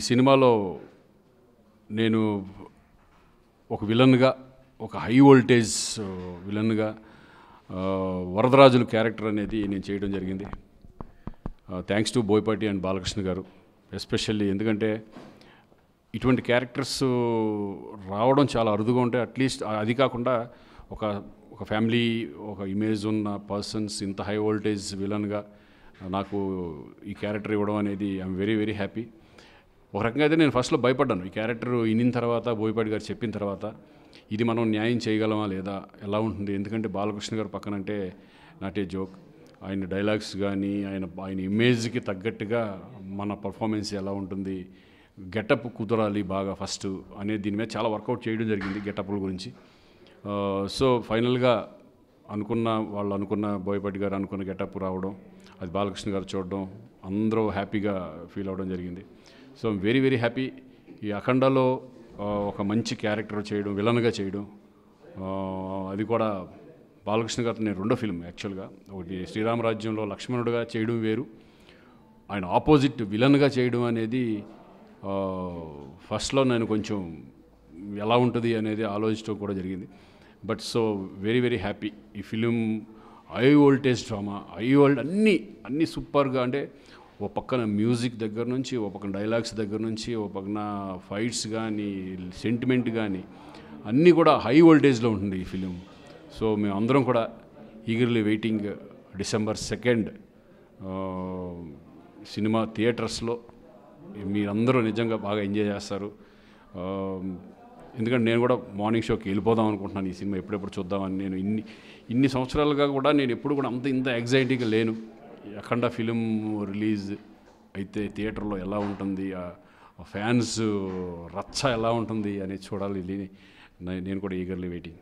ఈ సినిమాలో నేను ఒక విలన్గా ఒక హై వోల్టేజ్ విలన్గా వరదరాజుల క్యారెక్టర్ అనేది నేను చేయడం జరిగింది thanks to Boyapati and Balakrishna గారు ఎస్పెషల్లీ ఎందుకంటే ఇటువంటి క్యారెక్టర్స్ రావడం చాలా అరుదుగా ఉంటాయి అట్లీస్ట్ అది కాకుండా ఒక ఒక ఫ్యామిలీ ఒక ఇమేజ్ ఉన్న పర్సన్స్ ఇంత హై వోల్టేజ్ విలన్గా నాకు ఈ క్యారెక్టర్ ఇవ్వడం అనేది ఐఎమ్ వెరీ వెరీ హ్యాపీ ఒక రకంగా అయితే నేను ఫస్ట్లో భయపడ్డాను ఈ క్యారెక్టర్ ఇనిన తర్వాత బోయపాటి గారు చెప్పిన తర్వాత ఇది మనం న్యాయం చేయగలమా లేదా ఎలా ఉంటుంది ఎందుకంటే బాలకృష్ణ గారు పక్కనంటే నాటే జోక్ ఆయన డైలాగ్స్ కానీ ఆయన ఆయన ఇమేజ్కి తగ్గట్టుగా మన పర్ఫార్మెన్స్ ఎలా ఉంటుంది గెటప్ కుదరాలి బాగా ఫస్ట్ అనే దీని మీద చాలా వర్కౌట్ చేయడం జరిగింది గెటప్ల గురించి సో uh, ఫైనల్గా అనుకున్న వాళ్ళు అనుకున్న బోయపాటి గారు అనుకున్న గెటప్ రావడం అది బాలకృష్ణ గారు చూడడం అందరూ హ్యాపీగా ఫీల్ అవ్వడం జరిగింది సో వెరీ వెరీ హ్యాపీ ఈ అఖండలో ఒక మంచి క్యారెక్టర్ చేయడం విలన్గా చేయడం అది కూడా బాలకృష్ణ గారితో నేను రెండో ఫిల్మ్ యాక్చువల్గా ఒకటి శ్రీరామరాజ్యంలో లక్ష్మణుడుగా చేయడం వేరు ఆయన ఆపోజిట్ విలన్గా చేయడం అనేది ఫస్ట్లో నేను కొంచెం ఎలా ఉంటుంది అనేది ఆలోచించడం కూడా జరిగింది but so very very happy ఈ ఫిలిం ఐ ఓల్టేజ్ డ్రామా ఐ ఓల్డ్ అన్నీ అన్నీ సూపర్గా అంటే ఓ పక్కన మ్యూజిక్ దగ్గర నుంచి ఓ పక్కన డైలాగ్స్ దగ్గర నుంచి ఓ పక్కన ఫైట్స్ కానీ సెంటిమెంట్ కానీ అన్నీ కూడా హై ఓల్టేజ్లో ఉంటుంది ఈ ఫిలిం సో మేము అందరం కూడా eagerly waiting December second cinema థియేటర్స్లో మీరందరూ నిజంగా బాగా ఎంజాయ్ చేస్తారు ఎందుకంటే నేను కూడా మార్నింగ్ షోకి వెళ్ళిపోదాం అనుకుంటున్నాను ఈ సినిమా ఎప్పుడెప్పుడు చూద్దామని నేను ఇన్ని ఇన్ని సంవత్సరాలుగా కూడా నేను ఎప్పుడు కూడా అంత ఇంత ఎగ్జైటీగా లేను అఖండ ఫిలిం రిలీజ్ అయితే థియేటర్లో ఎలా ఉంటుంది ఫ్యాన్స్ రచ్చ ఎలా ఉంటుంది అనేది చూడాలి నేను కూడా ఈగర్లీ వెయిటింగ్